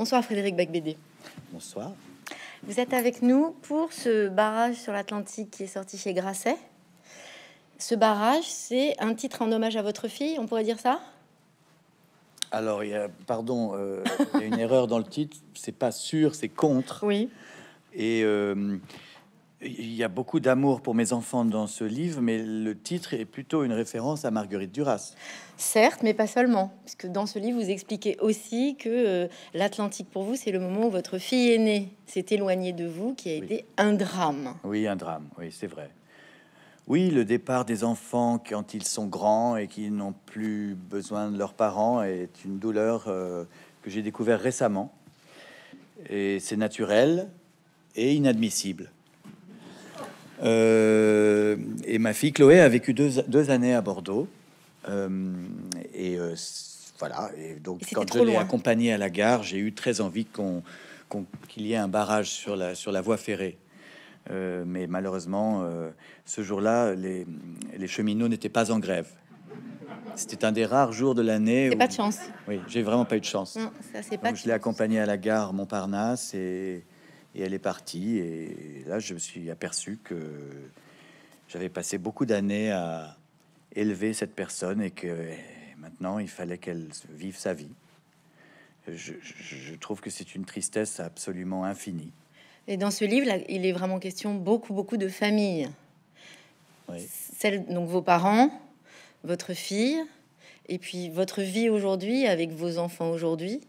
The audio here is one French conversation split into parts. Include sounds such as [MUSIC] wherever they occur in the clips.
Bonsoir Frédéric Bagbédé. Bonsoir. Vous êtes avec nous pour ce barrage sur l'Atlantique qui est sorti chez Grasset. Ce barrage, c'est un titre en hommage à votre fille, on pourrait dire ça Alors, il y a, pardon, euh, il y a une erreur dans le titre. C'est pas sûr, c'est contre. Oui. Et euh, il y a beaucoup d'amour pour mes enfants dans ce livre, mais le titre est plutôt une référence à Marguerite Duras. Certes, mais pas seulement, que dans ce livre, vous expliquez aussi que euh, l'Atlantique pour vous, c'est le moment où votre fille aînée s'est éloignée de vous, qui a été un drame. Oui, un drame, oui, c'est vrai. Oui, le départ des enfants quand ils sont grands et qu'ils n'ont plus besoin de leurs parents est une douleur euh, que j'ai découvert récemment. Et c'est naturel et inadmissible. Euh, et ma fille Chloé a vécu deux, années à Bordeaux. Euh, et euh, voilà. Et donc, quand je l'ai accompagnée à la gare, j'ai eu très envie qu'on qu'il y ait un barrage sur la, sur la voie ferrée. mais malheureusement, ce jour-là, les, les cheminots n'étaient pas en grève. C'était un des rares jours de l'année. Où... pas de chance. Oui, j'ai vraiment pas eu de chance. je l'ai accompagnée à la gare Montparnasse et et elle est partie. Et là, je me suis aperçu que j'avais passé beaucoup d'années à élever cette personne et que maintenant, il fallait qu'elle vive sa vie. Je, trouve que c'est une tristesse absolument infinie. Et dans ce livre, il est vraiment question beaucoup, beaucoup de famille. Celle, donc vos parents, votre fille, et puis votre vie aujourd'hui avec vos enfants aujourd'hui.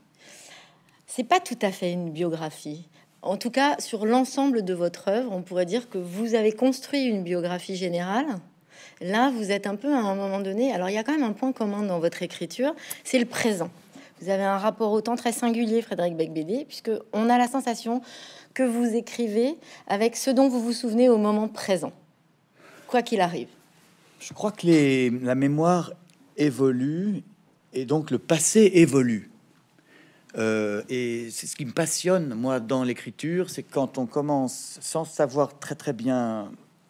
C'est pas tout à fait une biographie. En tout cas, sur l'ensemble de votre œuvre, on pourrait dire que vous avez construit une biographie générale. Là, vous êtes un peu à un moment donné. Alors, il y a quand même un point commun dans votre écriture, c'est le présent. Vous avez un rapport au temps très singulier, Frédéric Becbédé, puisque on a la sensation que vous écrivez avec ce dont vous vous souvenez au moment présent, quoi qu'il arrive. Je crois que la mémoire évolue et donc le passé évolue. Euh, et c'est ce qui me passionne, moi, dans l'écriture, c'est quand on commence sans savoir très très bien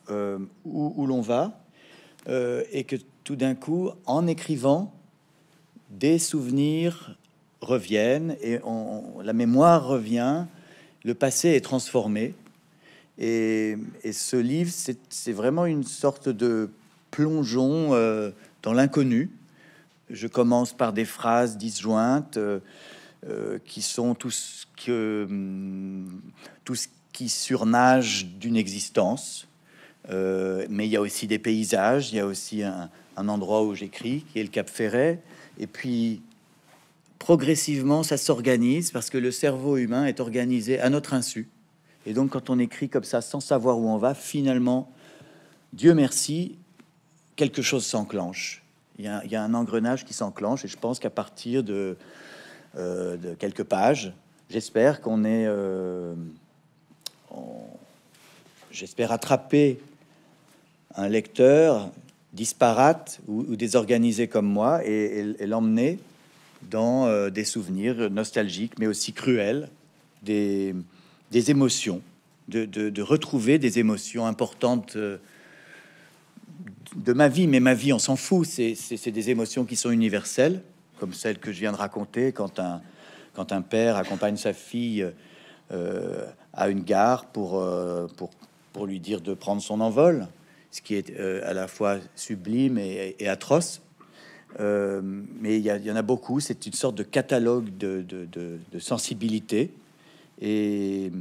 euh, où, l'on va, euh, et que tout d'un coup, en écrivant, des souvenirs reviennent, et on, la mémoire revient, le passé est transformé. et ce livre, c'est vraiment une sorte de plongeon dans l'inconnu. Je commence par des phrases disjointes. Euh, qui sont tout ce que mm, tout ce qui surnage d'une existence. Euh, mais il y a aussi des paysages, il y a aussi un, endroit où j'écris, qui est le Cap Ferret. Et puis, progressivement, ça s'organise parce que le cerveau humain est organisé à notre insu. Et donc, quand on écrit comme ça, sans savoir où on va, finalement, Dieu merci, quelque chose s'enclenche. Il il y a un engrenage qui s'enclenche. Et je pense qu'à partir de euh, de quelques pages. J'espère qu'on est. Euh, j'espère attraper un lecteur disparate ou, désorganisé comme moi et, l'emmener dans euh, des souvenirs nostalgiques, mais aussi cruels, des, émotions, de, de, retrouver des émotions importantes de ma vie, mais ma vie, on s'en fout. C'est des émotions qui sont universelles comme celle que je viens de raconter, quand un, quand un père accompagne sa fille euh, à une gare euh, pour, pour, lui dire de prendre son envol, ce qui est euh, à la fois sublime et, atroce. mais il y, en a beaucoup, c'est une sorte de catalogue de, sensibilité. Et,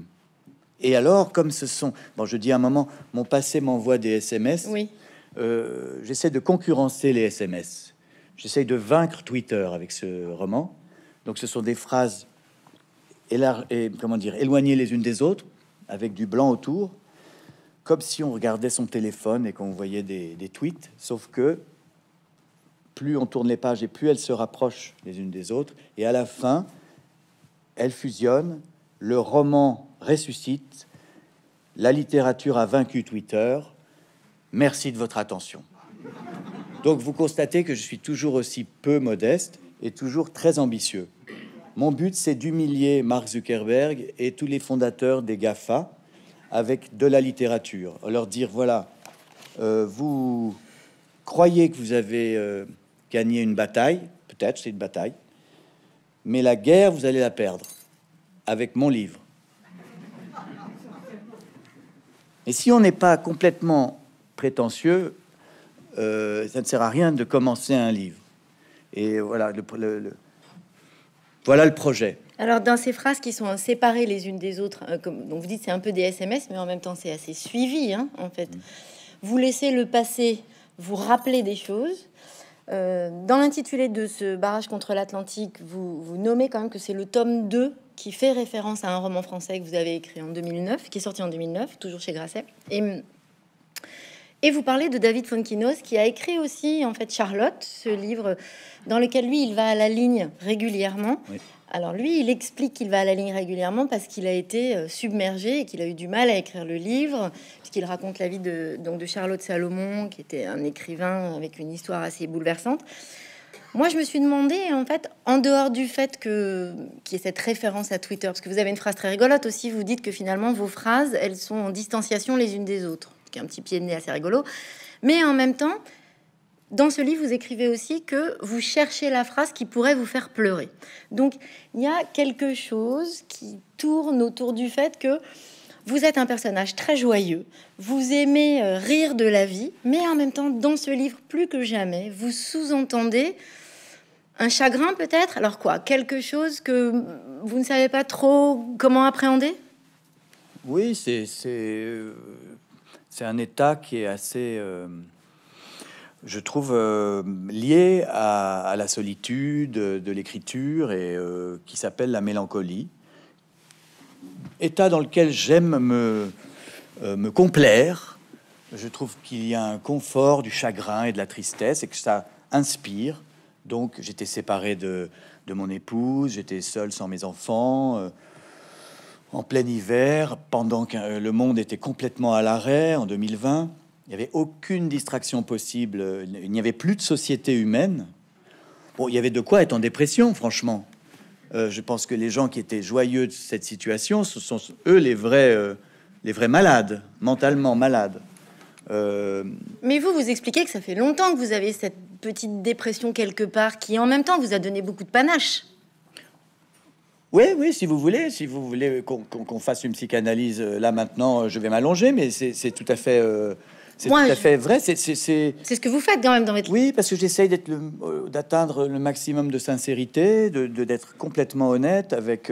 et alors, comme ce sont, bon, je dis à un moment, mon passé m'envoie des SMS. Oui. j'essaie de concurrencer les SMS. J'essaye de vaincre Twitter avec ce roman. Donc ce sont des phrases comment dire, éloignées les unes des autres, avec du blanc autour, comme si on regardait son téléphone et qu'on voyait des, des tweets, sauf que plus on tourne les pages et plus elles se rapprochent les unes des autres, et à la fin, elles fusionnent, le roman ressuscite, la littérature a vaincu Twitter. Merci de votre attention. Donc vous constatez que je suis toujours aussi peu modeste et toujours très ambitieux. Mon but, c'est d'humilier Mark Zuckerberg et tous les fondateurs des GAFA avec de la littérature. Leur dire, voilà, euh, vous croyez que vous avez euh, gagné une bataille, peut-être c'est une bataille, mais la guerre, vous allez la perdre avec mon livre. Et si on n'est pas complètement prétentieux, euh, ça ne sert à rien de commencer un livre. Et voilà le, voilà le projet. Alors, dans ces phrases qui sont séparées les unes des autres, euh, comme donc vous dites, c'est un peu des SMS, mais en même temps, c'est assez suivi, hein, en fait. Mm. Vous laissez le passé vous rappeler des choses. Euh, dans l'intitulé de ce barrage contre l'Atlantique, vous, vous nommez quand même que c'est le tome 2 qui fait référence à un roman français que vous avez écrit en 2009, qui est sorti en 2009, toujours chez Grasset. Et et vous parlez de David Fonkinos qui a écrit aussi en fait Charlotte, ce livre dans lequel lui il va à la ligne régulièrement. Alors lui, il explique qu'il va à la ligne régulièrement parce qu'il a été euh, submergé et qu'il a eu du mal à écrire le livre, puisqu'il raconte la vie de, donc de Charlotte Salomon, qui était un écrivain avec une histoire assez bouleversante. Moi, je me suis demandé, en fait, en dehors du fait que qu'il y cette référence à Twitter, parce que vous avez une phrase très rigolote aussi, vous dites que finalement vos phrases, elles sont en distanciation les unes des autres qui est un petit pied de nez assez rigolo. Mais en même temps, dans ce livre, vous écrivez aussi que vous cherchez la phrase qui pourrait vous faire pleurer. Donc, il y a quelque chose qui tourne autour du fait que vous êtes un personnage très joyeux, vous aimez euh, rire de la vie, mais en même temps, dans ce livre, plus que jamais, vous sous-entendez un chagrin peut-être Alors quoi Quelque chose que vous ne savez pas trop comment appréhender Oui, c'est euh, c'est un état qui est assez, euh, je trouve, euh, lié à, la solitude de l'écriture et euh, qui s'appelle la mélancolie. État dans lequel j'aime me, complaire. Je trouve qu'il y a un confort du chagrin et de la tristesse et que ça inspire. Donc j'étais séparé de, de mon épouse, j'étais seul sans mes enfants en plein hiver, pendant que euh, le monde était complètement à l'arrêt en 2020. Il n'y avait aucune distraction possible. Il n'y avait plus de société humaine. Bon, il y avait de quoi être en dépression, franchement. Euh, je pense que les gens qui étaient joyeux de cette situation, ce sont eux les vrais, euh, les vrais malades, mentalement malades. Mais vous, vous expliquez que ça fait longtemps que vous avez cette petite dépression quelque part qui, en même temps, vous a donné beaucoup de panache. Oui, oui, si vous voulez, si vous voulez qu'on fasse une psychanalyse euh, là maintenant, euh, je vais m'allonger, mais c'est tout à fait, euh, c'est fait vrai. C'est ce que vous faites quand même dans votre. Oui, parce que j'essaye d'atteindre le, maximum de sincérité, de d'être complètement honnête avec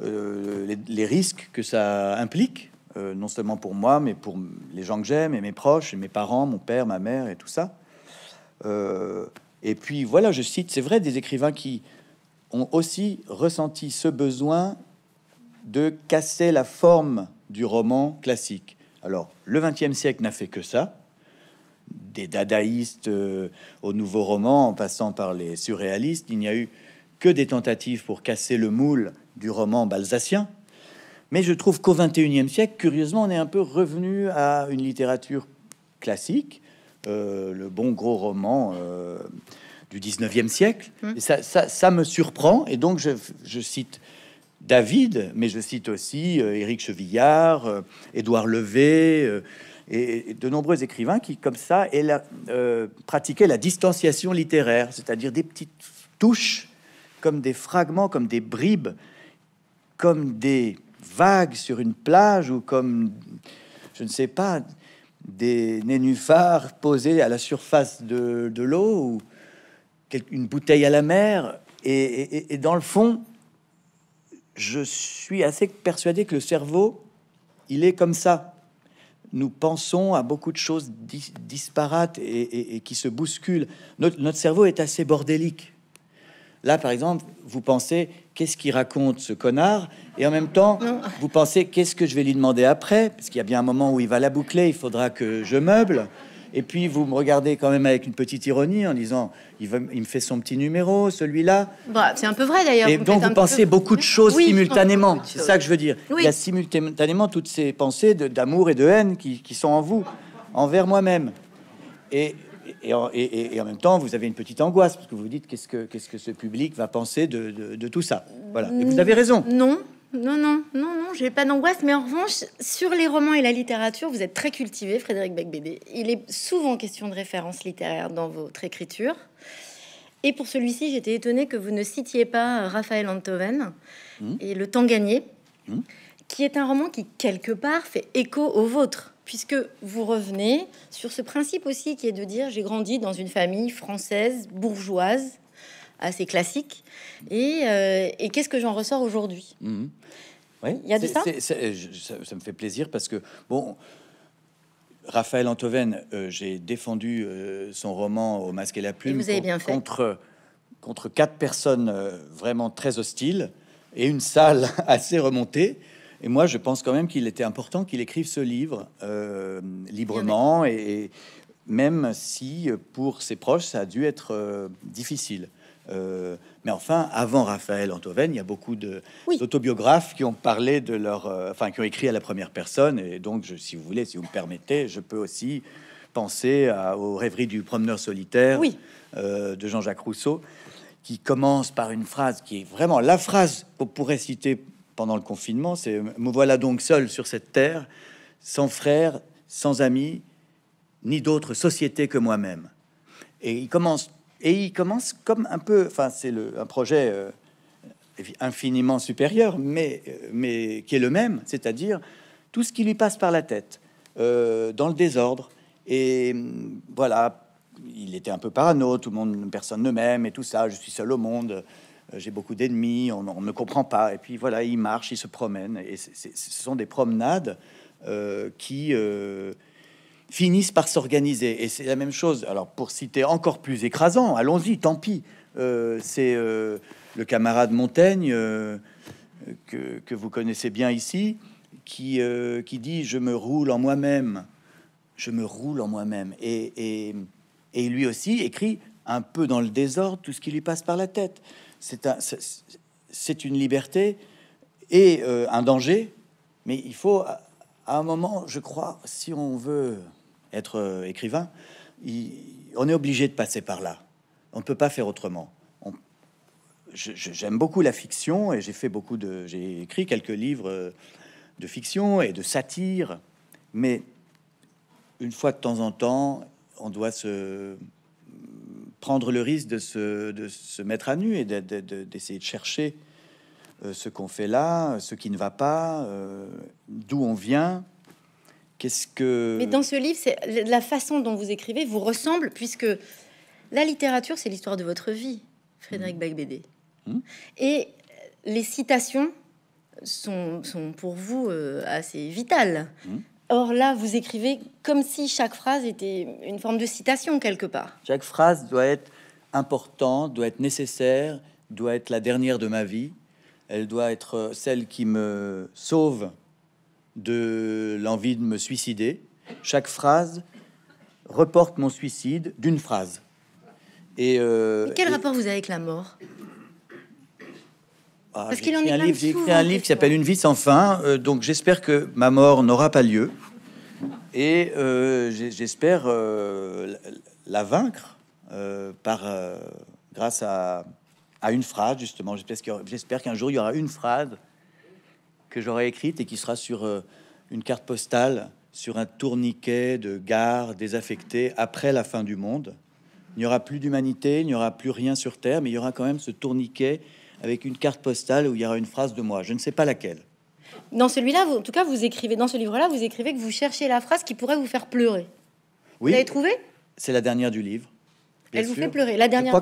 les, risques que ça implique, non seulement pour moi, mais pour les gens que j'aime et mes proches, mes parents, mon père, ma mère et tout ça. et puis voilà, je cite, c'est vrai, des écrivains qui ont aussi ressenti ce besoin de casser la forme du roman classique. Alors, le XXe siècle n'a fait que ça. Des dadaïstes euh, au nouveau roman, en passant par les surréalistes, il n'y a eu que des tentatives pour casser le moule du roman balsacien. Mais je trouve qu'au XXIe siècle, curieusement, on est un peu revenu à une littérature classique, euh, le bon gros roman. Euh, du 19e siècle. Hum. ça, me surprend. Et donc, je, cite David, mais je cite aussi euh, Éric Chevillard, euh, Édouard Levé euh, et de nombreux écrivains qui, comme ça, pratiquaient la distanciation littéraire, c'est-à-dire des petites touches, comme des fragments, comme des bribes, comme des vagues sur une plage ou comme, je ne sais pas, des nénuphars posés à la surface de, de l'eau ou une bouteille à la mer. Et, dans le fond, je suis assez persuadé que le cerveau, il est comme ça. Nous pensons à beaucoup de choses disparates et, qui se bousculent. Notre, cerveau est assez bordélique. Là, par exemple, vous pensez qu'est-ce qu'il raconte ce connard, et en même temps, vous pensez qu'est-ce que je vais lui demander après, parce qu'il y a bien un moment où il va la boucler, il faudra que je meuble. Et puis vous me regardez quand même avec une petite ironie en disant il, veut, il me fait son petit numéro, celui-là. Bah, c'est un peu vrai d'ailleurs. Et donc vous pensez beaucoup de choses simultanément. C'est ça que je veux dire. Il y a simultanément toutes ces pensées d'amour et de haine qui, sont en vous, envers moi-même. Et, et, en même temps, vous avez une petite angoisse parce que vous vous dites qu'est-ce que, qu'est-ce que ce public va penser de, de tout ça. Voilà. Et vous avez raison. Non, non, non, non, non, n'ai pas d'angoisse. Mais en revanche, sur les romans et la littérature, vous êtes très cultivé, Frédéric Becbédé. Il est souvent question de références littéraires dans votre écriture. Et pour celui-ci, j'étais étonnée que vous ne citiez pas euh, Raphaël Antoven hmm. et Le Temps gagné, hmm. qui est un roman qui, quelque part, fait écho au vôtre, puisque vous revenez sur ce principe aussi qui est de dire j'ai grandi dans une famille française, bourgeoise, assez classique. Euh, et, qu'est-ce que j'en ressors aujourd'hui mhm. oui, Il y a de ça, ça me fait plaisir parce que, bon, Raphaël Antoven, euh, j'ai défendu euh, son roman Au masque et la plume bien contre, contre quatre personnes vraiment très hostiles et une salle [LAUGHS] assez remontée. Et moi, je pense quand même qu'il était important qu'il écrive ce livre librement et même si pour ses proches, ça a dû être difficile. Euh, mais enfin, avant Raphaël Antoven, il y a beaucoup d'autobiographes qui ont parlé de leur, euh, enfin, qui ont écrit à la première personne. Et donc, je, si vous voulez, si vous me permettez, je peux aussi penser aux rêveries du promeneur solitaire oui. Euh, de Jean-Jacques Rousseau, qui commence par une phrase qui est vraiment la phrase qu'on pourrait citer pendant le confinement. C'est "Me voilà donc seul sur cette terre, sans frère, sans ami ni d'autre société que moi-même." Et il commence et il commence comme un peu, enfin, c'est un projet euh, infiniment supérieur, mais, euh, mais qui est le même, c'est-à-dire tout ce qui lui passe par la tête, euh, dans le désordre. Et mm, voilà, il était un peu parano, tout le monde, personne ne m'aime et tout ça, je suis seul au monde, j'ai beaucoup d'ennemis, on ne me comprend pas. Et puis voilà, il marche, il se promène, et ce sont des promenades qui finissent par s'organiser. Et c'est la même chose, alors pour citer encore plus écrasant, allons-y, tant pis, euh, c'est euh, le camarade Montaigne euh, que, que, vous connaissez bien ici, qui, qui dit Je me roule en moi-même, je me roule en moi-même. Et, et, lui aussi écrit un peu dans le désordre tout ce qui lui passe par la tête. C'est un, une liberté et un danger, mais il faut à un moment, je crois, si on veut être euh, écrivain, on est obligé de passer par là. On ne peut pas faire autrement. J'aime beaucoup la fiction et j'ai fait beaucoup de, j'ai écrit quelques livres euh, de fiction et de satire, mais une fois de temps en temps, on doit se euh, prendre le risque de se, mettre à nu et d'essayer de, chercher ce qu'on fait là, ce qui ne va pas, d'où on vient, ce que. Mais dans ce livre, c'est la façon dont vous écrivez vous ressemble, puisque la littérature, c'est l'histoire de votre vie, Frédéric mmh. Et les citations sont, pour vous euh, assez vitales. Hmm. Or là, vous écrivez comme si chaque phrase était une forme de citation quelque part. Chaque phrase doit être importante, doit être nécessaire, doit être la dernière de ma vie. Elle doit être euh, celle qui me sauve de l'envie de me suicider. Chaque phrase reporte mon suicide d'une phrase. Et euh, quel rapport vous avez avec la mort ah, Parce qu'il en est un livre, J'ai écrit un livre qui s'appelle Une vie sans fin, euh, donc j'espère que ma mort n'aura pas lieu. Et euh, j'espère la vaincre par, grâce à, à, une phrase, justement. J'espère qu'un jour, il y aura une phrase que j'aurai écrite et qui sera sur euh, une carte postale, sur un tourniquet de gare désaffectée après la fin du monde. Il n'y aura plus d'humanité, il n'y aura plus rien sur Terre, mais il y aura quand même ce tourniquet avec une carte postale où il y aura une phrase de moi. Je ne sais pas laquelle. Dans celui-là, en tout cas, vous écrivez, dans ce livre-là, vous écrivez que vous cherchez la phrase qui pourrait vous faire pleurer. Oui. Vous l'avez trouvée C'est la dernière du livre. Elle vous fait pleurer. La dernière. je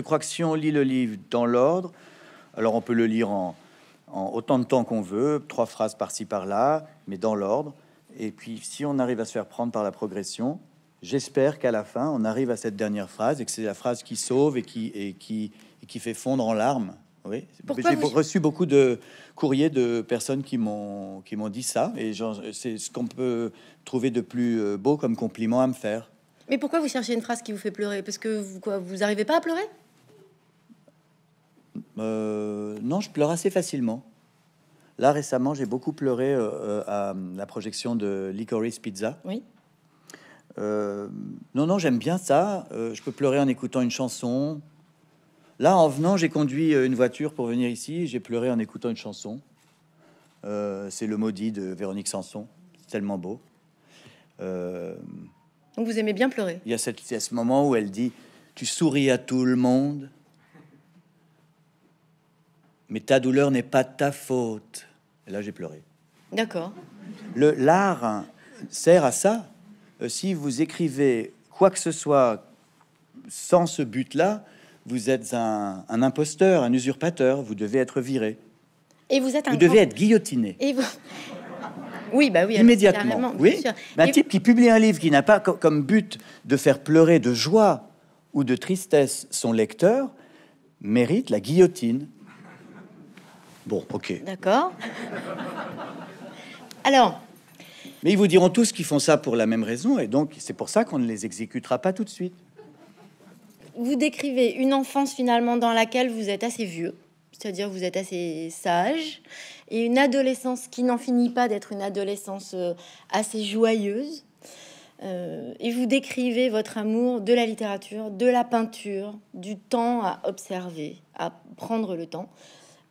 crois que si on lit le livre dans l'ordre, alors on peut le lire en, autant de temps qu'on veut, trois phrases par-ci par-là, mais dans l'ordre. Et puis, si on arrive à se faire prendre par la progression, j'espère qu'à la fin, on arrive à cette dernière phrase et que c'est la phrase qui sauve et qui, et qui, et qui fait fondre en larmes. Oui. J'ai reçu beaucoup de courriers de personnes qui m'ont qui m'ont dit ça, et c'est ce qu'on peut trouver de plus euh, beau comme compliment à me faire. Mais pourquoi vous cherchez une phrase qui vous fait pleurer Parce que vous n'arrivez vous pas à pleurer euh, non, je pleure assez facilement. Là, récemment, j'ai beaucoup pleuré euh, euh, à la projection de Licorice Pizza. Oui. non, non, j'aime bien ça. je peux pleurer en écoutant une chanson. Là, en venant, j'ai conduit une voiture pour venir ici. J'ai pleuré en écoutant une chanson. c'est le maudit de Véronique Sanson. C'est tellement beau. Donc vous aimez bien pleurer. Il y cette, il y a ce moment où elle dit, tu souris à tout le monde, mais ta douleur n'est pas ta faute. là, j'ai pleuré. D'accord. Le l'art sert à ça. Euh, si vous écrivez quoi que ce soit sans ce but-là, vous êtes un, imposteur, un usurpateur. Vous devez être viré. Et vous êtes un. Vous devez être guillotiné. Et vous... Oui, bah oui. Immédiatement. Oui. un type qui publie un livre qui n'a pas comme but de faire pleurer de joie ou de tristesse son lecteur mérite la guillotine. Bon, ok. D'accord. Alors. Mais ils vous diront tous qu'ils font ça pour la même raison, et donc c'est pour ça qu'on ne les exécutera pas tout de suite. Vous décrivez une enfance finalement dans laquelle vous êtes assez vieux, c'est-à-dire vous êtes assez sage, et une adolescence qui n'en finit pas d'être une adolescence euh, assez joyeuse. Euh, et vous décrivez votre amour de la littérature, de la peinture, du temps à observer, à prendre le temps,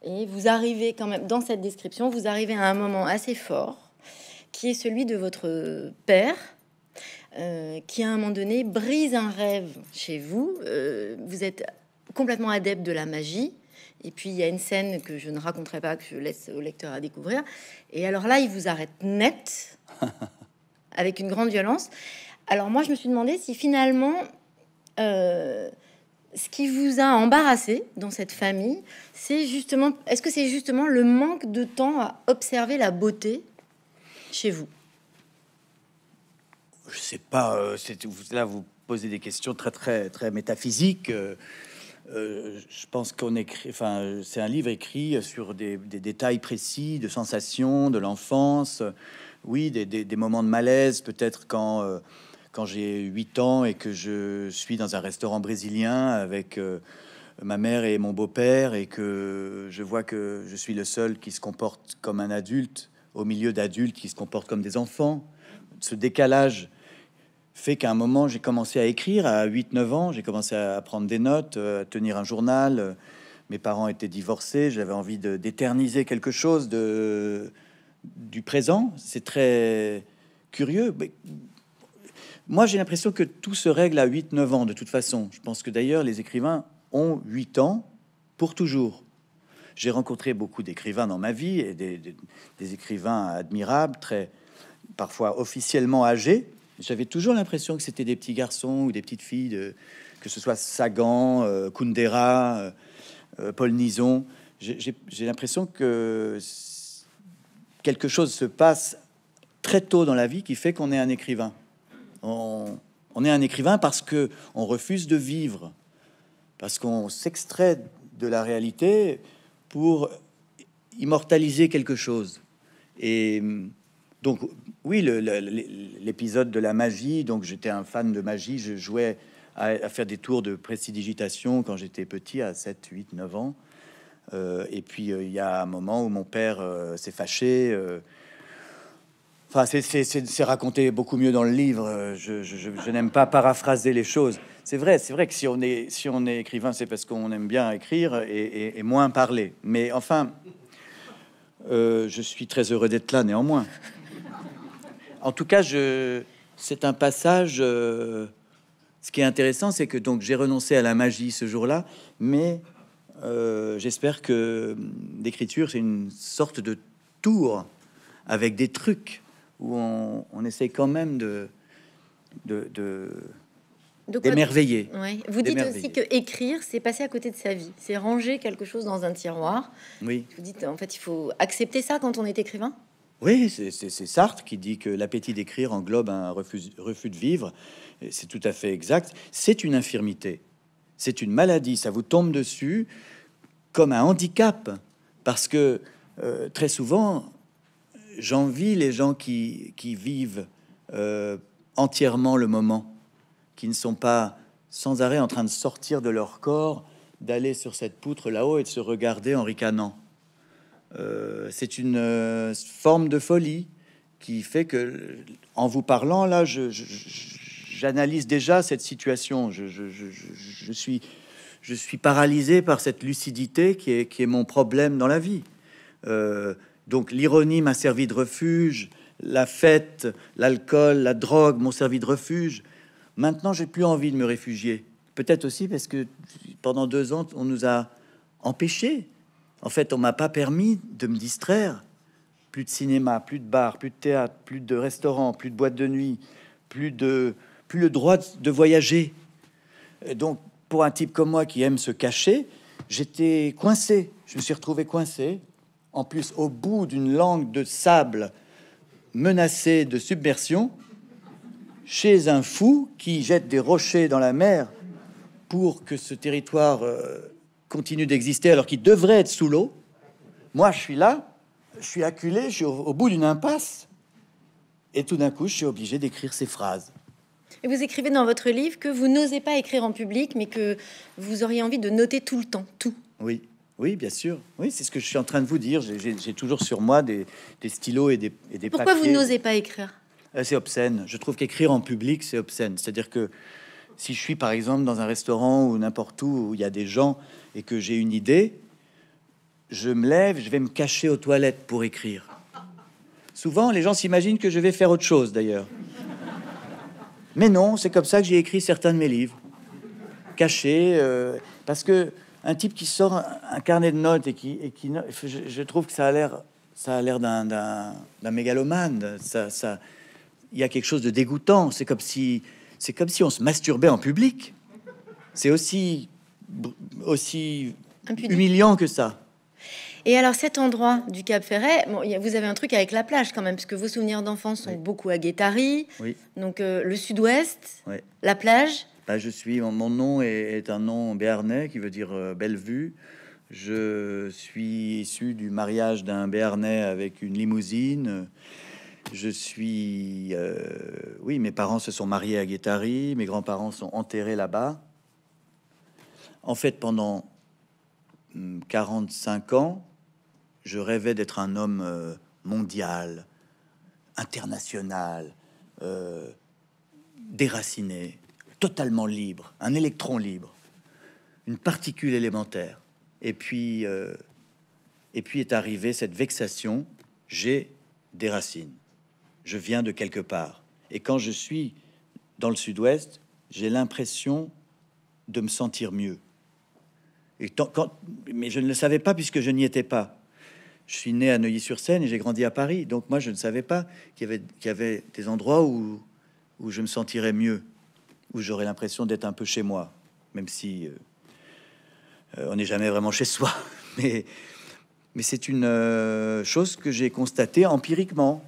et vous arrivez quand même, dans cette description, vous arrivez à un moment assez fort, qui est celui de votre père, euh, qui à un moment donné brise un rêve chez vous. Euh, vous êtes complètement adepte de la magie. Et puis il y a une scène que je ne raconterai pas, que je laisse au lecteur à découvrir. Et alors là, il vous arrête net, [LAUGHS] avec une grande violence. Alors moi, je me suis demandé si finalement, euh, ce qui vous a embarrassé dans cette famille, c'est justement, est-ce que c'est justement le manque de temps à observer la beauté chez vous Je sais pas. Euh, là, vous posez des questions très, très, très métaphysiques. Euh, euh, je pense qu'on écrit, enfin, c'est un livre écrit sur des, détails précis de sensations de l'enfance. Oui, des, des, moments de malaise, peut-être quand quand j'ai 8 ans et que je suis dans un restaurant brésilien avec euh, ma mère et mon beau-père et que je vois que je suis le seul qui se comporte comme un adulte au milieu d'adultes qui se comportent comme des enfants. Ce décalage fait qu'à un moment, j'ai commencé à écrire. À 8-9 ans, j'ai commencé à prendre des notes, euh, à tenir un journal. Mes parents étaient divorcés. J'avais envie d'éterniser quelque chose de, du présent. C'est très curieux. Moi, j'ai l'impression que tout se règle à 8-9 ans, de toute façon. Je pense que d'ailleurs, les écrivains ont 8 ans pour toujours. J'ai rencontré beaucoup d'écrivains dans ma vie, et des, écrivains admirables, très parfois officiellement âgés. J'avais toujours l'impression que c'était des petits garçons ou des petites filles, que ce soit Sagan, euh, Kundera, euh, euh, Paul Nison. J'ai l'impression que quelque chose se passe très tôt dans la vie qui fait qu'on est un écrivain. On, est un écrivain parce que on refuse de vivre, parce qu'on s'extrait de la réalité pour immortaliser quelque chose. Et donc, oui, l'épisode de la magie, donc j'étais un fan de magie, je jouais à, faire des tours de prestidigitation quand j'étais petit, à 7, 8, 9 ans. Euh, et puis, euh, il y a un moment où mon père euh, s'est fâché c'est raconté beaucoup mieux dans le livre. Euh, je, n'aime pas paraphraser les choses. C'est vrai, c'est vrai que si on est, si on est écrivain, c'est parce qu'on aime bien écrire et, moins parler. Mais enfin, euh, je suis très heureux d'être là néanmoins. En tout cas, c'est un passage. Euh, ce qui est intéressant, c'est que donc j'ai renoncé à la magie ce jour-là, mais j'espère que l'écriture, c'est une sorte de tour avec des trucs où on, essaie quand même de, de, d'émerveiller. Vous dites aussi que écrire, c'est passer à côté de sa vie, c'est ranger quelque chose dans un tiroir. Oui. Vous dites en fait, il faut accepter ça quand on est écrivain. Oui, c'est Sartre qui dit que l'appétit d'écrire englobe un refus, de vivre. C'est tout à fait exact. C'est une infirmité, c'est une maladie. Ça vous tombe dessus comme un handicap parce que euh, très souvent, j'envie les gens qui, qui vivent euh, entièrement le moment, qui ne sont pas sans arrêt en train de sortir de leur corps, d'aller sur cette poutre là-haut et de se regarder en ricanant. Euh, c'est une euh, forme de folie qui fait que, en vous parlant, là, j'analyse déjà cette situation. Je, suis, je suis paralysé par cette lucidité qui est, qui est mon problème dans la vie. Donc l'ironie m'a servi de refuge, la fête, l'alcool, la drogue m'ont servi de refuge. Maintenant, j'ai plus envie de me réfugier. Peut-être aussi parce que pendant deux ans, on nous a empêchés. En fait, on m'a pas permis de me distraire. Plus de cinéma, plus de bars, plus de théâtre, plus de restaurants, plus de boîtes de nuit, plus de plus le droit de voyager. donc, pour un type comme moi qui aime se cacher, j'étais coincé. Je me suis retrouvé coincé en plus au bout d'une langue de sable menacée de submersion, chez un fou qui jette des rochers dans la mer pour que ce territoire euh, continue d'exister alors qu'il devrait être sous l'eau. Moi, je suis là, je suis acculé, je suis au, bout d'une impasse, et tout d'un coup, je suis obligé d'écrire ces phrases. Et vous écrivez dans votre livre que vous n'osez pas écrire en public, mais que vous auriez envie de noter tout le temps, tout. Oui. Oui, bien sûr. Oui, c'est ce que je suis en train de vous dire. J'ai toujours sur moi des, stylos et des, et Pourquoi vous n'osez pas écrire euh, C'est obscène. Je trouve qu'écrire en public, c'est obscène. C'est-à-dire que si je suis, par exemple, dans un restaurant ou n'importe où où il y a des gens et que j'ai une idée, je me lève, je vais me cacher aux toilettes pour écrire. Souvent, les gens s'imaginent que je vais faire autre chose, d'ailleurs. Mais non, c'est comme ça que j'ai écrit certains de mes livres. Cachés. Euh, parce que un type qui sort un, carnet de notes et qui, et qui je, trouve que ça a l'air, ça a l'air d'un, d'un, mégalomane. Ça, ça, il y a quelque chose de dégoûtant. C'est comme si, c'est comme si on se masturbait en public. C'est aussi, aussi humiliant que ça. Et alors cet endroit du Cap Ferret, bon, vous avez un truc avec la plage quand même, parce que vos souvenirs d'enfance sont beaucoup à Guétari, donc euh, le sud-ouest, la plage. Bah, je suis mon nom est, est, un nom béarnais qui veut dire euh, belle vue. Je suis issu du mariage d'un béarnais avec une limousine. Je suis euh, oui, mes parents se sont mariés à Guétari, mes grands-parents sont enterrés là-bas. En fait, pendant 45 hmm, ans, je rêvais d'être un homme euh, mondial, international, déraciné totalement libre, un électron libre, une particule élémentaire. Et puis, euh, et puis est arrivée cette vexation, j'ai des racines, je viens de quelque part. Et quand je suis dans le sud-ouest, j'ai l'impression de me sentir mieux. mais je ne le savais pas puisque je n'y étais pas. Je suis né à Neuilly-sur-Seine et j'ai grandi à Paris. Donc moi, je ne savais pas qu'il y, y, avait des endroits où, où je me sentirais mieux où j'aurais l'impression d'être un peu chez moi, même si euh, euh, on n'est jamais vraiment chez soi. [LAUGHS] Mais, mais c'est une euh, chose que j'ai constatée empiriquement.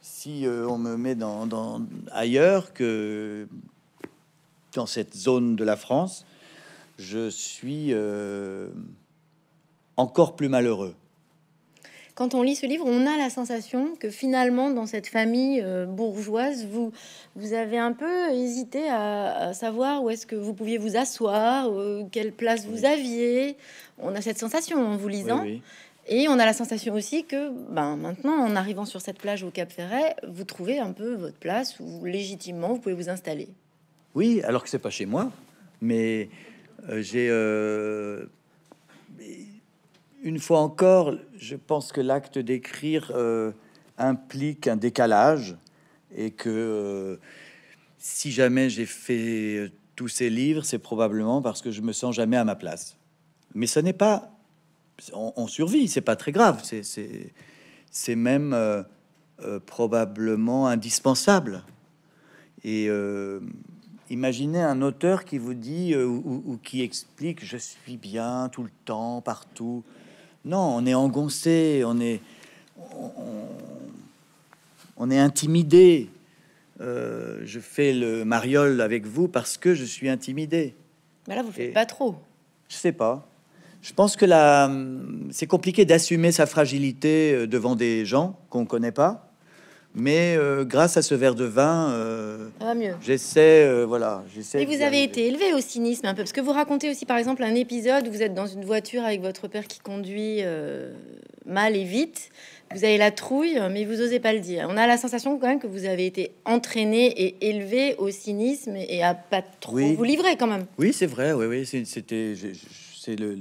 Si on me met dans, ailleurs que dans cette zone de la France, je suis encore plus malheureux quand on lit ce livre, on a la sensation que finalement, dans cette famille euh, bourgeoise, vous, vous avez un peu hésité à, savoir où est-ce que vous pouviez vous asseoir, euh, quelle place vous aviez. On a cette sensation en vous lisant. Et on a la sensation aussi que ben, maintenant, en arrivant sur cette plage au Cap Ferret, vous trouvez un peu votre place où légitimement vous pouvez vous installer. Oui, alors que c'est pas chez moi, mais euh, j'ai une fois encore, je pense que l'acte d'écrire euh, implique un décalage et que euh, si jamais j'ai fait euh, tous ces livres, c'est probablement parce que je me sens jamais à ma place. Mais ce n'est pas, on, survit, c'est pas très grave, c'est même probablement indispensable. Et Imaginez un auteur qui vous dit ou, qui explique je suis bien tout le temps, partout. Non, on est engoncé, on est, on, est intimidé. Euh, je fais le mariole avec vous parce que je suis intimidé. Mais là, vous faites pas trop. Je sais pas. Je pense que c'est compliqué d'assumer sa fragilité euh, devant des gens qu'on ne connaît pas. Mais euh, grâce à ce verre de vin, euh, j'essaie, euh, voilà, j'essaie. Et vous avez été élevé au cynisme un peu, parce que vous racontez aussi, par exemple, un épisode où vous êtes dans une voiture avec votre père qui conduit mal et vite. Vous avez la trouille, mais vous osez pas le dire. On a la sensation quand même que vous avez été entraîné et élevé au cynisme et à pas trop vous livrer quand même. Oui, c'est vrai. Oui, oui, c'était, c'est le,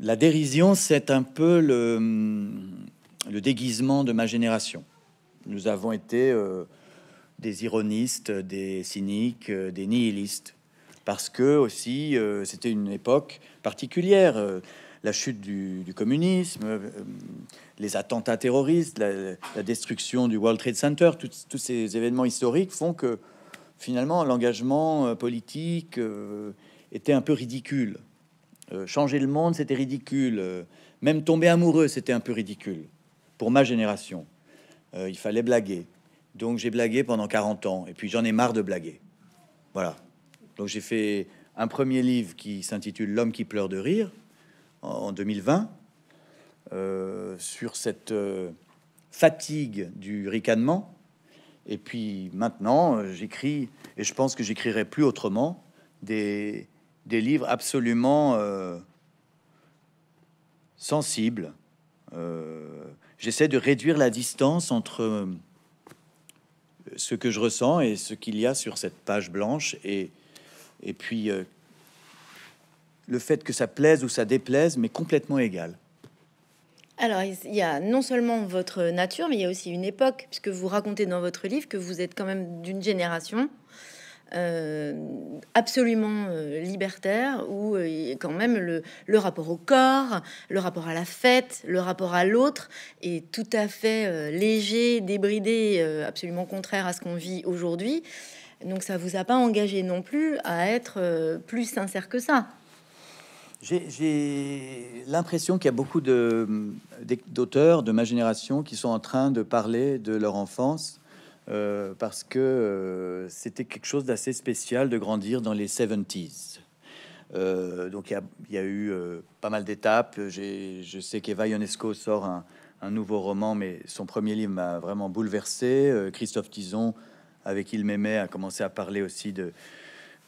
la dérision, c'est un peu le déguisement de ma génération. Nous avons été euh, des ironistes, des cyniques, euh, des nihilistes, parce que aussi euh, c'était une époque particulière. la chute du, communisme, les attentats terroristes, la, destruction du World Trade Center, tous ces événements historiques font que finalement l'engagement politique était un peu ridicule. changer le monde, c'était ridicule. Même tomber amoureux, c'était un peu ridicule pour ma génération. Euh, il fallait blaguer. Donc j'ai blagué pendant 40 ans, et puis j'en ai marre de blaguer. Voilà. Donc j'ai fait un premier livre qui s'intitule L'homme qui pleure de rire, en, 2020, euh, sur cette euh, fatigue du ricanement. Et puis maintenant, j'écris, et je pense que j'écrirai plus autrement, des, des livres absolument sensibles j'essaie de réduire la distance entre euh, ce que je ressens et ce qu'il y a sur cette page blanche et, et puis euh, le fait que ça plaise ou ça déplaise, mais complètement égal. Alors, il y a non seulement votre nature, mais il y a aussi une époque, puisque vous racontez dans votre livre que vous êtes quand même d'une génération euh, absolument euh, libertaire, où euh, quand même le, rapport au corps, le rapport à la fête, le rapport à l'autre est tout à fait léger, débridé, absolument contraire à ce qu'on vit aujourd'hui. Donc ça vous a pas engagé non plus à être plus sincère que ça. J'ai l'impression qu'il y a beaucoup d'auteurs de, ma génération qui sont en train de parler de leur enfance euh, parce que euh, c'était quelque chose d'assez spécial de grandir dans les 70s. Euh, donc il y, a eu pas mal d'étapes. Je sais qu'Eva Ionesco sort un, nouveau roman, mais son premier livre m'a vraiment bouleversé. Christophe Tison, avec Il m'aimait, a commencé à parler aussi de,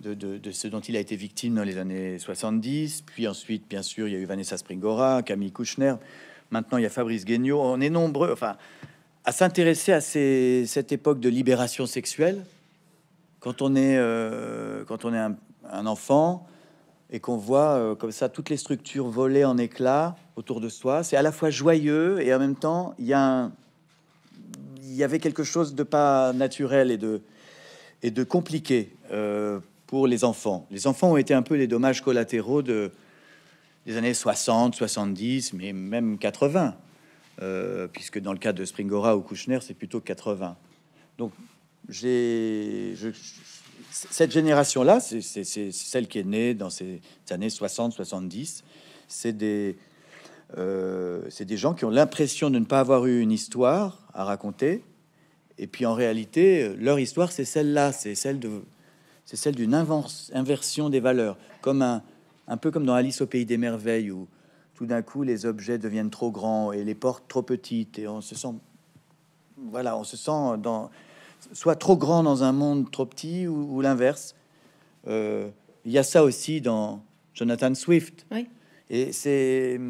de, de, ce dont il a été victime dans les années 70. Puis ensuite, bien sûr, il y a eu Vanessa Springora, Camille Kouchner. Maintenant, il y a Fabrice Guignot. On est nombreux. Enfin, à s'intéresser à cette époque de libération sexuelle, quand on est, euh, quand on est un, enfant et qu'on voit euh, comme ça toutes les structures voler en éclats autour de soi, c'est à la fois joyeux et en même temps, il y, y avait quelque chose de pas naturel et de, et de compliqué euh, pour les enfants. Les enfants ont été un peu les dommages collatéraux de, des années 60, 70, mais même 80. Euh, puisque dans le cas de Springora ou Kouchner, c'est plutôt 80. Donc, j'ai cette génération-là, c'est celle qui est née dans ces années 60-70. C'est des, euh, des gens qui ont l'impression de ne pas avoir eu une histoire à raconter. Et puis en réalité, leur histoire, c'est celle-là, c'est celle de, c'est celle d'une inversion des valeurs, comme un, un peu comme dans Alice au pays des merveilles où tout d'un coup, les objets deviennent trop grands et les portes trop petites, et on se sent, voilà, on se sent dans, soit trop grand dans un monde trop petit ou, l'inverse. Euh, il y a ça aussi dans Jonathan Swift. Et c'est,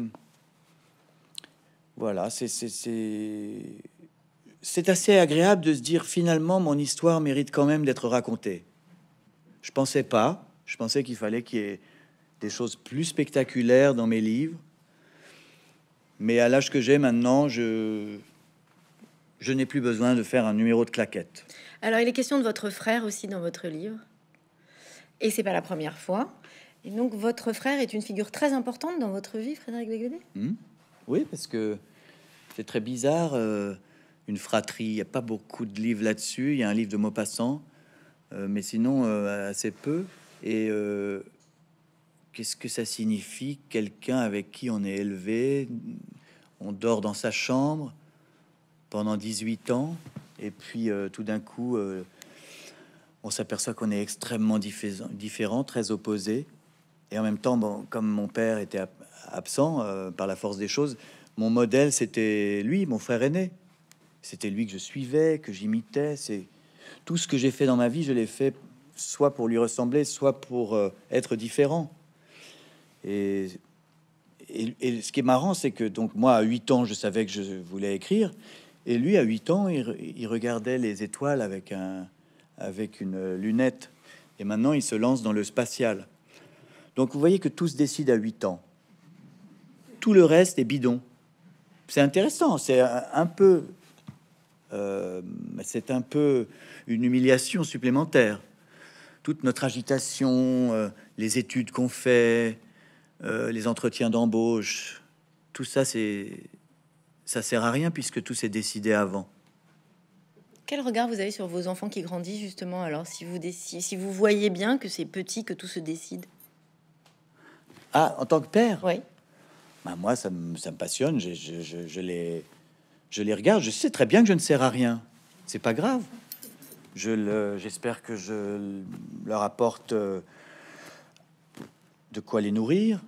voilà, c'est assez agréable de se dire finalement mon histoire mérite quand même d'être racontée. Je pensais pas, je pensais qu'il fallait qu'il y ait des choses plus spectaculaires dans mes livres mais à l'âge que j'ai maintenant, je, je n'ai plus besoin de faire un numéro de claquette. Alors, il est question de votre frère aussi dans votre livre. Et c'est pas la première fois. Et donc, votre frère est une figure très importante dans votre vie, Frédéric Bégodet hmm Oui, parce que c'est très bizarre. Euh, une fratrie, il n'y a pas beaucoup de livres là-dessus. Il y a un livre de Maupassant, euh, mais sinon, euh, assez peu. Et qu'est-ce que ça signifie quelqu'un avec qui on est élevé, on dort dans sa chambre pendant 18 ans, et puis euh, tout d'un coup, euh, on s'aperçoit qu'on est extrêmement différent, très opposé, Et en même temps, bon, comme mon père était absent euh, par la force des choses, mon modèle, c'était lui, mon frère aîné. C'était lui que je suivais, que j'imitais. C'est tout ce que j'ai fait dans ma vie, je l'ai fait soit pour lui ressembler, soit pour être différent. Et, et, ce qui est marrant, c'est que donc moi, à 8 ans, je savais que je voulais écrire. Et lui, à 8 ans, il, regardait les étoiles avec, un, avec une lunette. Et maintenant, il se lance dans le spatial. Donc vous voyez que tout se décide à 8 ans. Tout le reste est bidon. C'est intéressant, c'est un peu... Euh, c'est un peu une humiliation supplémentaire. Toute notre agitation, euh, les études qu'on fait, euh, les entretiens d'embauche, tout ça, c'est ça sert à rien puisque tout s'est décidé avant. Quel regard vous avez sur vos enfants qui grandissent justement alors si vous si vous voyez bien que c'est petit que tout se décide Ah, en tant que père Oui. Bah, moi, ça me, passionne. Je, les, regarde. Je sais très bien que je ne sers à rien. C'est pas grave. Je j'espère que je leur apporte euh, de quoi les nourrir,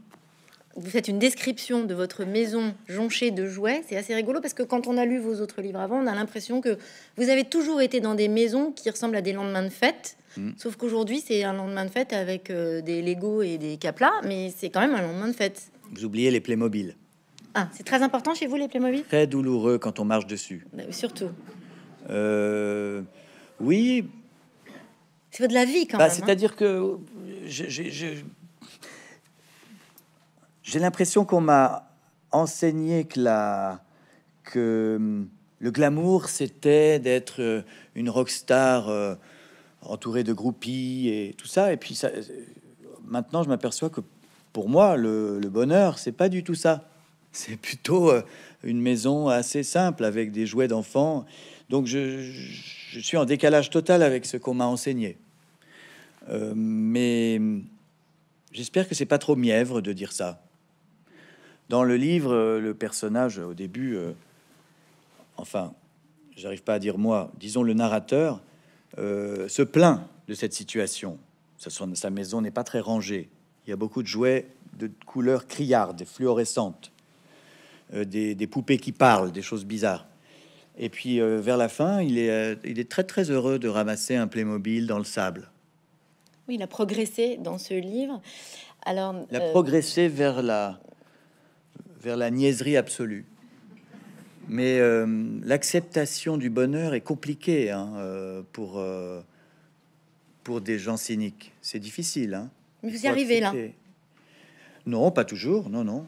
vous faites une description de votre maison jonchée de jouets. C'est assez rigolo parce que quand on a lu vos autres livres avant, on a l'impression que vous avez toujours été dans des maisons qui ressemblent à des lendemains de fête. Mm. Sauf qu'aujourd'hui, c'est un lendemain de fête avec euh, des Lego et des Caplas, mais c'est quand même un lendemain de fête. Vous oubliez les Playmobil. Ah, c'est très important chez vous les Playmobil Très douloureux quand on marche dessus. Bah, surtout. Euh, oui. C'est de la vie quand bah, même. Hein. C'est-à-dire que euh, j'ai j'ai l'impression qu'on m'a enseigné que, le glamour, c'était d'être euh, une rockstar star euh, entourée de groupies et tout ça. Et puis maintenant, je m'aperçois que pour moi, le, bonheur, bonheur, c'est pas du tout ça. C'est plutôt euh, une maison assez simple avec des jouets d'enfants. Donc je, suis en décalage total avec ce qu'on m'a enseigné. mais j'espère que c'est pas trop mièvre de dire ça. Dans le livre, euh, le personnage, euh, au début, euh, enfin, j'arrive pas à dire moi, disons le narrateur, se plaint de cette situation. Sa, sa maison n'est pas très rangée. Il y a beaucoup de jouets de couleurs criardes, fluorescentes, des, poupées qui parlent, des choses bizarres. Et puis vers la fin, il est, il est très très heureux de ramasser un Playmobil dans le sable. Oui, il a progressé dans ce livre. Alors, il a progressé vers la, vers la niaiserie absolue. Mais euh, l'acceptation du bonheur est compliquée hein, euh, pour, euh, pour des gens cyniques. C'est difficile. Hein. Mais vous y arrivez là Non, pas toujours. Non, non.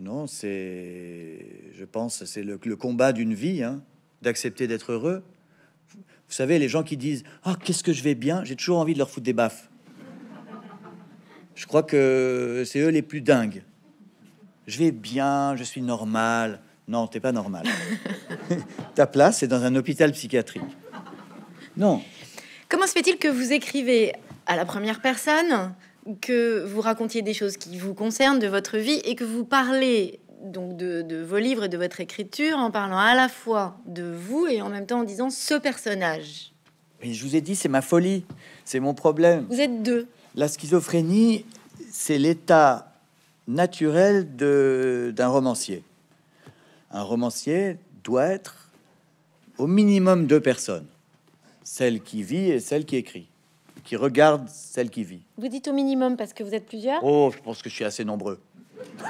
Non, c'est, je pense, c'est le, combat d'une vie, hein, d'accepter d'être heureux. Vous savez, les gens qui disent Ah, qu'est-ce que je vais bien, j'ai toujours envie de leur foutre des baffes. je crois que c'est eux les plus dingues je vais bien, je suis normal. Non, t'es pas normal. [LAUGHS] Ta place est dans un hôpital psychiatrique. Non. Comment se fait-il que vous écrivez à la première personne, que vous racontiez des choses qui vous concernent de votre vie et que vous parlez donc de, vos livres et de votre écriture en parlant à la fois de vous et en même temps en disant ce personnage. Mais je vous ai dit, c'est ma folie, c'est mon problème. Vous êtes deux. La schizophrénie, c'est l'état naturel d'un romancier. Un romancier doit être au minimum deux personnes, celle qui vit et celle qui écrit, qui regarde celle qui vit. Vous dites au minimum parce que vous êtes plusieurs Oh, je pense que je suis assez nombreux. [LAUGHS]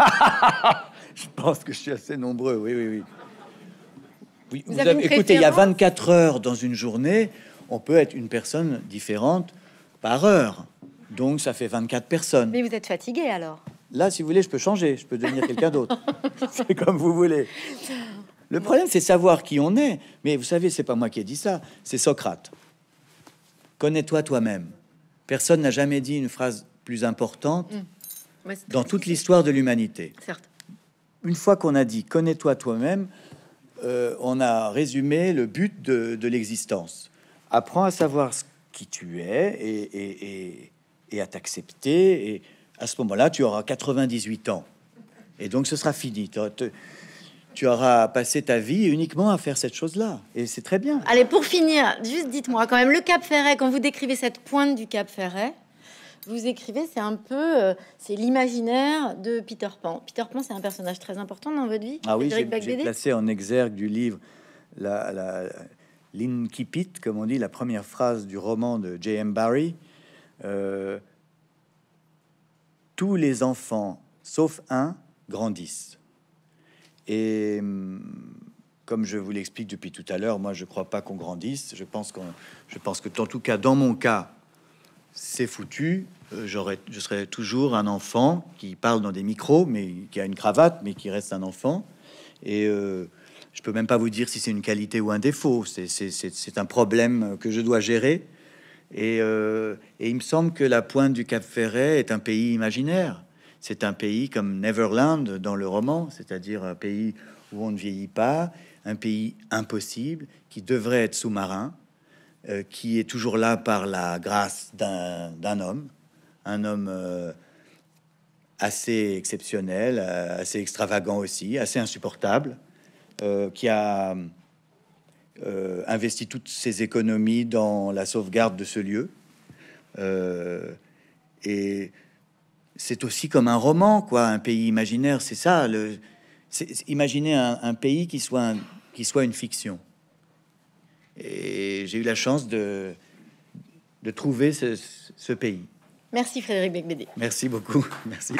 je pense que je suis assez nombreux, oui, oui, oui. vous, écoutez, il y a 24 heures dans une journée, on peut être une personne différente par heure. Donc ça fait 24 personnes. Mais vous êtes fatigué alors Là, si vous voulez, je peux changer, je peux devenir quelqu'un d'autre. [LAUGHS] c'est comme vous voulez. Le problème, c'est savoir qui on est. Mais vous savez, c'est pas moi qui ai dit ça, c'est Socrate. Connais-toi toi-même. Personne n'a jamais dit une phrase plus importante mm. dans toute l'histoire de l'humanité. Une fois qu'on a dit connais-toi toi-même, euh, on a résumé le but de, l'existence. Apprends à savoir ce qui tu es et, et à t'accepter. Et, à ce moment-là, tu auras 98 ans. Et donc, ce sera fini. Tu, auras passé ta vie uniquement à faire cette chose-là. Et c'est très bien. Allez, pour finir, juste dites-moi quand même, le Cap Ferret, quand vous décrivez cette pointe du Cap Ferret, vous écrivez, c'est un peu, euh, c'est l'imaginaire de Peter Pan. Peter Pan, c'est un personnage très important dans votre vie. Ah oui, j'ai placé en exergue du livre la, la, pit comme on dit, la première phrase du roman de J.M. Barry. Euh, tous les enfants, sauf un, grandissent. Et hum, comme je vous l'explique depuis tout à l'heure, moi je ne crois pas qu'on grandisse. Je pense, qu'on, je pense que, en tout cas, dans mon cas, c'est foutu. Euh, j'aurais, je serai toujours un enfant qui parle dans des micros, mais qui a une cravate, mais qui reste un enfant. Et je euh, je peux même pas vous dire si c'est une qualité ou un défaut. c'est un problème que je dois gérer. Euh, et, il me semble que la pointe du Cap Ferret est un pays imaginaire. C'est un pays comme Neverland dans le roman, c'est-à-dire un pays où on ne vieillit pas, un pays impossible qui devrait être sous-marin, euh, qui est toujours là par la grâce d'un homme, un homme euh, assez exceptionnel, assez extravagant aussi, assez insupportable, qui a euh, investit investi toutes ses économies dans la sauvegarde de ce lieu. Euh, et c'est aussi comme un roman, quoi, un pays imaginaire. C'est ça. Le, c'est imaginer un, pays qui soit, qui soit une fiction. Et j'ai eu la chance de, trouver ce, pays. Merci Frédéric Becbédé. Merci beaucoup. [LAUGHS] Merci.